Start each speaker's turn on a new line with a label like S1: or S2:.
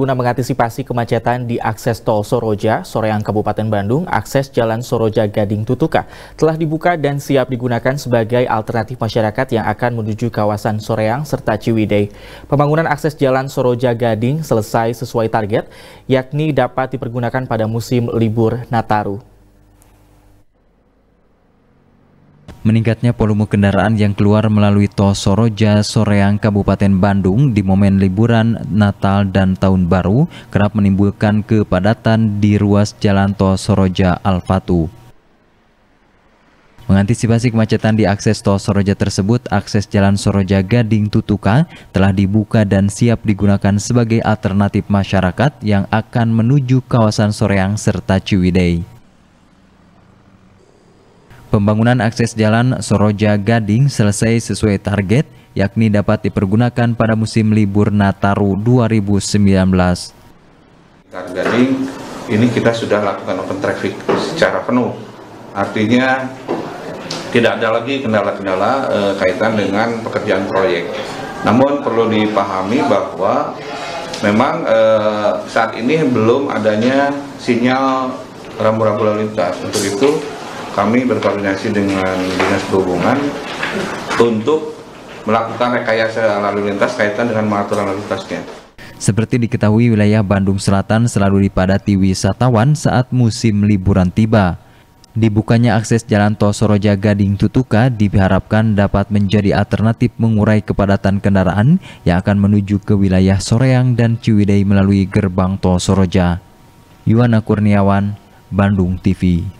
S1: Guna mengantisipasi kemacetan di akses tol Soroja, Soreang Kabupaten Bandung, akses Jalan Soroja Gading Tutuka telah dibuka dan siap digunakan sebagai alternatif masyarakat yang akan menuju kawasan Soreang serta Ciwidey. Pembangunan akses Jalan Soroja Gading selesai sesuai target, yakni dapat dipergunakan pada musim libur Nataru.
S2: Meningkatnya volume kendaraan yang keluar melalui tol Soroja, Soreang, Kabupaten Bandung di momen liburan Natal dan Tahun Baru kerap menimbulkan kepadatan di ruas jalan tol Soroja Alfatu. Mengantisipasi kemacetan di akses tol Soroja tersebut, akses jalan Soroja Gading Tutuka telah dibuka dan siap digunakan sebagai alternatif masyarakat yang akan menuju kawasan Soreang serta Ciwidey. Pembangunan akses jalan Soroja Gading selesai sesuai target, yakni dapat dipergunakan pada musim libur Nataru 2019.
S3: Gading ini kita sudah lakukan open traffic secara penuh. Artinya tidak ada lagi kendala-kendala e, kaitan dengan pekerjaan proyek. Namun perlu dipahami bahwa memang e, saat ini belum adanya sinyal rambu-rambu lalu lintas. Untuk itu kami berkoordinasi dengan Dinas Perhubungan untuk melakukan rekayasa lalu lintas kaitan dengan pengaturan lalu lintasnya.
S2: Seperti diketahui wilayah Bandung Selatan selalu dipadati wisatawan saat musim liburan tiba. Dibukanya akses jalan tol Soroja Gading Tutuka diharapkan dapat menjadi alternatif mengurai kepadatan kendaraan yang akan menuju ke wilayah Soreang dan Ciwidey melalui gerbang tol Soroja. Yuana Kurniawan, Bandung TV